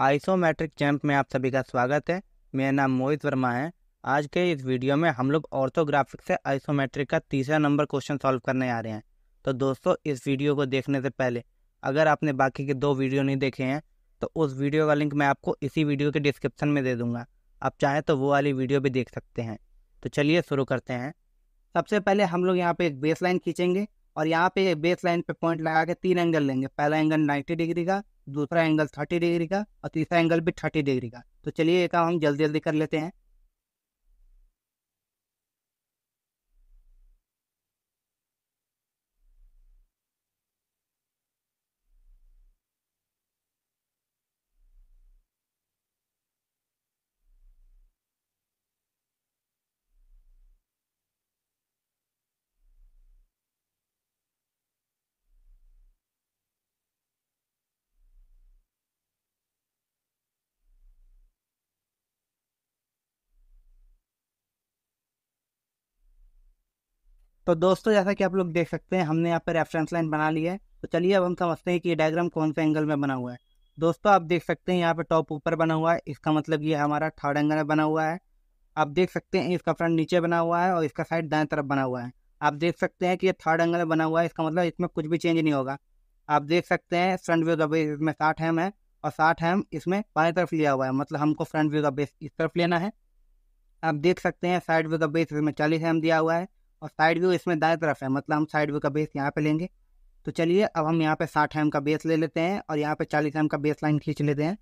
Isometric champ में आप सभी का स्वागत है मेरा नाम मोहित वर्मा है आज के इस वीडियो में हम लोग ऑर्थोग्राफिक से आइसोमेट्रिक का तीसरा नंबर क्वेश्चन सॉल्व करने आ रहे हैं तो दोस्तों इस वीडियो को देखने से पहले अगर आपने बाकी के दो वीडियो नहीं देखे हैं तो उस वीडियो का लिंक मैं आपको इसी वीडियो के डिस्क्रिप्शन में दे दूंगा आप चाहें तो वो वाली वीडियो भी देख सकते हैं तो चलिए शुरू करते हैं सबसे पहले हम लोग यहाँ पे एक बेस लाइन खींचेंगे और यहाँ पे बेस लाइन पे पॉइंट लगा के तीन एंगल लेंगे पहला एंगल 90 डिग्री का दूसरा एंगल थर्टी डिग्री का और तीसरा एंगल भी थर्टी डिग्री का तो चलिए ये काम हम जल्दी जल्दी कर लेते हैं तो दोस्तों जैसा कि आप लोग देख सकते हैं हमने यहाँ पर रेफरेंस लाइन बना ली है तो चलिए अब हम समझते हैं कि ये डायग्राम कौन से एंगल में बना हुआ है दोस्तों आप देख सकते हैं यहाँ पर टॉप ऊपर बना हुआ है इसका मतलब ये हमारा थर्ड एंगल में बना हुआ है आप देख सकते हैं इसका फ्रंट नीचे बना हुआ है और इसका साइड दाएं तरफ बना हुआ है आप देख सकते हैं कि ये थर्ड एंगल में बना हुआ है इसका मतलब इसमें कुछ भी चेंज नहीं होगा आप देख सकते हैं फ्रंट व्यू का बेस इसमें साठ एम है और साठ एम इसमें बाएं तरफ लिया हुआ है मतलब हमको फ्रंट व्यू का बेस इस तरफ लेना है आप देख सकते हैं साइड व्यू का बेस इसमें चालीस एम दिया हुआ है और साइड व्यू इसमें दाएं तरफ है मतलब हम साइड व्यू का बेस यहाँ पे लेंगे तो चलिए अब हम यहाँ पे साठ एम का बेस ले लेते हैं और यहाँ पे चालीस एम का बेस लाइन खींच लेते हैं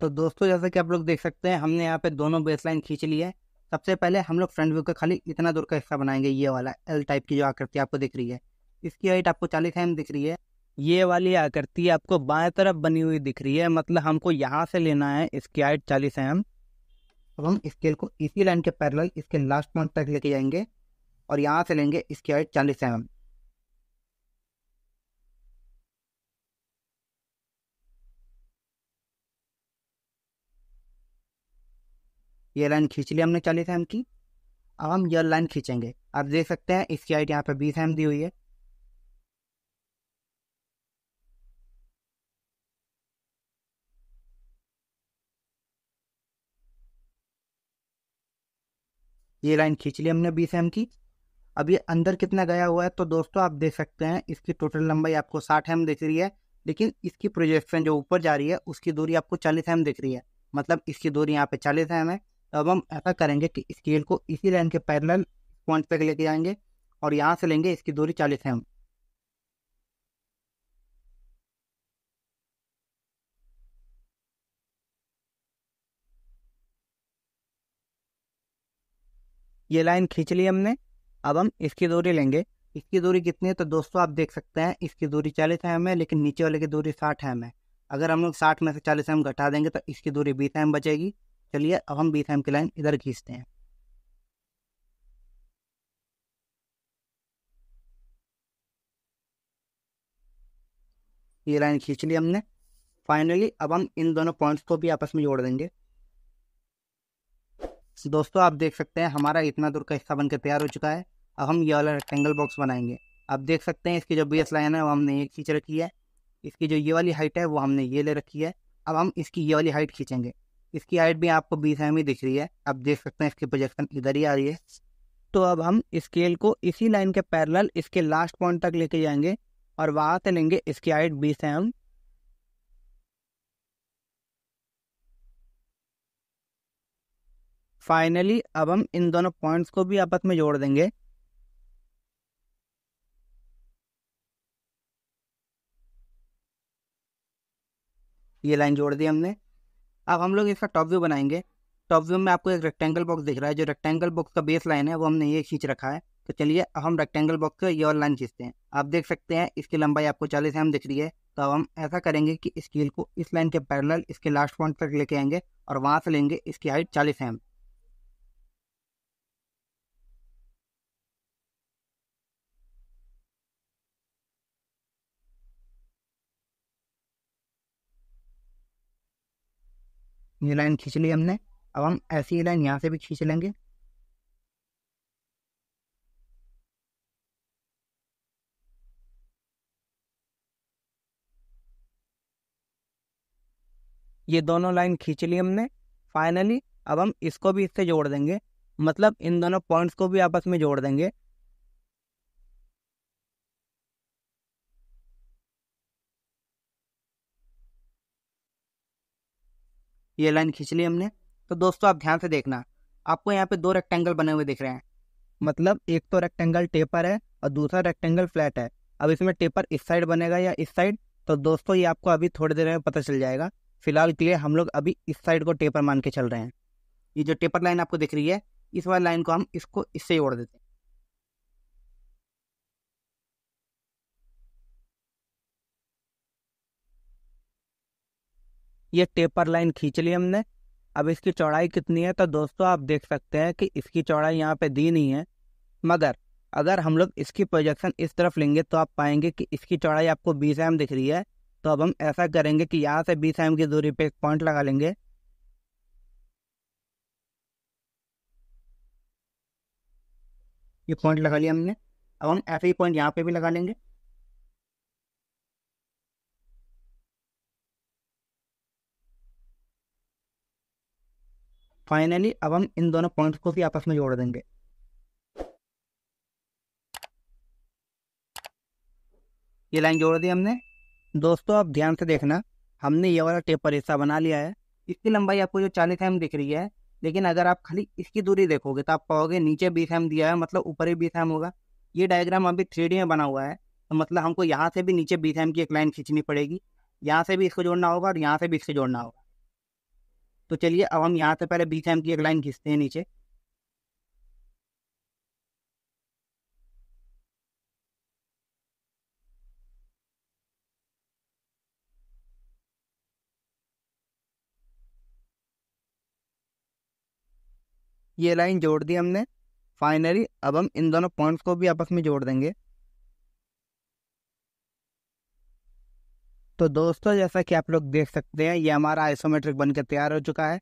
तो दोस्तों जैसा कि आप लोग देख सकते हैं हमने यहाँ पे दोनों बेसलाइन खींच ली है सबसे पहले हम लोग फ्रंट व्यू का खाली इतना दूर का हिस्सा बनाएंगे ये वाला एल टाइप की जो आकृति आपको दिख रही है इसकी हाइट आपको चालीस एम mm दिख रही है ये वाली आकृति आपको बाएं तरफ बनी हुई दिख रही है मतलब हमको यहाँ से लेना है इसकी हाइट चालीस एम mm। अब हम स्केल को इसी लाइन के पैरेलल इसके लास्ट पॉइंट तक लेके जाएंगे और यहाँ से लेंगे इसकी हाइट चालीस एम mm। ये लाइन खींच ली हमने चालीस एम की अब हम यह लाइन खींचेंगे आप देख सकते हैं इसकी हाइट यहाँ पर बीस एम दी हुई है ये लाइन खींच ली हमने बीस एम की अब ये अंदर कितना गया हुआ है तो दोस्तों आप देख सकते हैं इसकी टोटल लंबाई आपको साठ एम दिख रही है लेकिन इसकी प्रोजेक्शन जो ऊपर जा रही है उसकी दूरी आपको चालीस एम दिख रही है मतलब इसकी दूरी यहाँ पे चालीस एम है अब हम ऐसा करेंगे कि स्केल को इसी लाइन के पैरल पॉइंट पर लेके जाएंगे और यहाँ से लेंगे इसकी दूरी चालीस एम ये लाइन खींच ली हमने अब हम इसकी दूरी लेंगे इसकी दूरी कितनी है तो दोस्तों आप देख सकते हैं इसकी दूरी चालीस एम है लेकिन नीचे वाले की दूरी साठ एम है अगर हम लोग साठ में से चालीस एम घटा देंगे तो इसकी दूरी बीस एम बचेगी चलिए अब हम बी थैम की लाइन इधर खींचते हैं ये लाइन खींच ली हमने फाइनली अब हम इन दोनों पॉइंट्स को भी आपस में जोड़ देंगे दोस्तों आप देख सकते हैं हमारा इतना दूर का हिस्सा बनकर तैयार हो चुका है अब हम ये वाला रेक्टेंगल बॉक्स बनाएंगे आप देख सकते हैं इसकी जो बी लाइन है वो हमने ये खींच रखी है इसकी जो ये वाली हाइट है वो हमने ये ले रखी है अब हम इसकी ये वाली हाइट खींचेंगे इसकी हाइट भी आपको बीस एम mm ही दिख रही है आप देख सकते हैं इसकी प्रोजेक्शन इधर ही आ रही है तो अब हम स्केल को इसी लाइन के पैरेलल इसके लास्ट पॉइंट तक लेके जाएंगे और वहां से लेंगे इसकी हाइट बीस एम mm। फाइनली अब हम इन दोनों पॉइंट्स को भी आपस में जोड़ देंगे ये लाइन जोड़ दी हमने अब हम लोग इसका टॉप व्यू बनाएंगे टॉप व्यू में आपको एक रेक्टेंगल बॉक्स दिख रहा है जो रेक्टेंगल बॉक्स का बेस लाइन है वो हमने ये खींच रखा है तो चलिए अब हम रेक्टेंगल बॉक्स का ये और लाइन खींचते हैं आप देख सकते हैं इसकी लंबाई आपको चालीस एम दिख रही है तो अब हम ऐसा करेंगे कि स्केल को इस लाइन के पैरल इसके लास्ट पॉइंट तक लेके आएंगे और वहाँ से लेंगे इसकी हाइट चालीस एम ये लाइन खींच ली हमने अब हम ऐसी ही लाइन यहाँ से भी खींच लेंगे ये दोनों लाइन खींच ली हमने फाइनली अब हम इसको भी इससे जोड़ देंगे मतलब इन दोनों पॉइंट्स को भी आपस में जोड़ देंगे ये लाइन खींच ली हमने तो दोस्तों आप ध्यान से देखना आपको यहाँ पे दो रेक्टेंगल बने हुए दिख रहे हैं मतलब एक तो रेक्टेंगल टेपर है और दूसरा रेक्टेंगल फ्लैट है अब इसमें टेपर इस साइड बनेगा या इस साइड तो दोस्तों ये आपको अभी थोड़ी देर में पता चल जाएगा फिलहाल के लिए हम लोग अभी इस साइड को टेपर मान के चल रहे हैं ये जो टेपर लाइन आपको दिख रही है इस वाली लाइन को हम इसको इससे ही ओढ़ देते हैं ये टेपर लाइन खींच ली हमने अब इसकी चौड़ाई कितनी है तो दोस्तों आप देख सकते हैं कि इसकी चौड़ाई यहाँ पे दी नहीं है मगर अगर हम लोग इसकी प्रोजेक्शन इस तरफ लेंगे तो आप पाएंगे कि इसकी चौड़ाई आपको बीस एम दिख रही है तो अब हम ऐसा करेंगे कि यहाँ से बीस एम की दूरी पे एक पॉइंट लगा लेंगे ये पॉइंट लगा लिया हमने अब हम ऐसे ही पॉइंट यहाँ पे भी लगा लेंगे फाइनली अब हम इन दोनों पॉइंट्स को भी आपस में जोड़ देंगे ये लाइन जोड़ दी हमने दोस्तों आप ध्यान से देखना हमने ये वाला टेप पर हिस्सा बना लिया है इसकी लंबाई आपको जो चालीस एम दिख रही है लेकिन अगर आप खाली इसकी दूरी देखोगे तो आप पाओगे नीचे बीस एम दिया है मतलब ऊपर ही बीस एम होगा ये डायग्राम अभी थ्री में बना हुआ है तो मतलब हमको यहाँ से भी नीचे बीस एम की एक लाइन खींचनी पड़ेगी यहाँ से भी इसको जोड़ना होगा और यहाँ से भी इसको जोड़ना होगा तो चलिए अब हम यहाँ से पहले बी सैम की एक लाइन खींचते हैं नीचे ये लाइन जोड़ दी हमने फाइनली अब हम इन दोनों पॉइंट्स को भी आपस में जोड़ देंगे तो दोस्तों जैसा कि आप लोग देख सकते हैं ये हमारा आइसोमेट्रिक बन के तैयार हो चुका है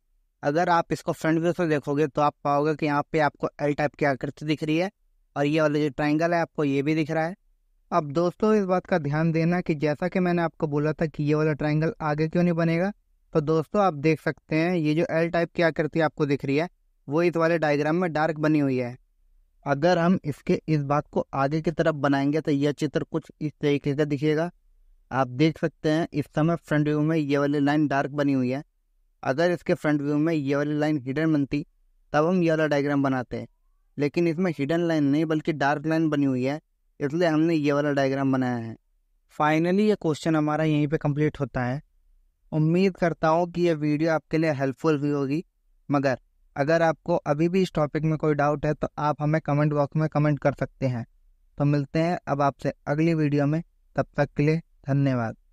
अगर आप इसको फ्रंट व्यू से देखोगे तो आप पाओगे कि यहाँ पे आपको एल टाइप की आकृति दिख रही है और ये वाला जो ट्राइंगल है आपको ये भी दिख रहा है अब दोस्तों इस बात का ध्यान देना कि जैसा कि मैंने आपको बोला था कि ये वाला ट्राइंगल आगे क्यों नहीं बनेगा तो दोस्तों आप देख सकते हैं ये जो एल टाइप की आकृति आपको दिख रही है वो इस वाले डायग्राम में डार्क बनी हुई है अगर हम इसके इस बात को आगे की तरफ बनाएंगे तो यह चित्र कुछ इस तरीके से दिखेगा आप देख सकते हैं इस समय फ्रंट व्यू में ये वाली लाइन डार्क बनी हुई है अगर इसके फ्रंट व्यू में ये वाली लाइन हिडन बनती तब हम ये वाला डायग्राम बनाते हैं लेकिन इसमें हिडन लाइन नहीं बल्कि डार्क लाइन बनी हुई है इसलिए हमने ये वाला डायग्राम बनाया है फाइनली ये क्वेश्चन हमारा यहीं पे कंप्लीट होता है उम्मीद करता हूँ कि यह वीडियो आपके लिए हेल्पफुल भी होगी मगर अगर आपको अभी भी इस टॉपिक में कोई डाउट है तो आप हमें कमेंट बॉक्स में कमेंट कर सकते हैं तो मिलते हैं अब आपसे अगली वीडियो में तब तक के लिए धन्यवाद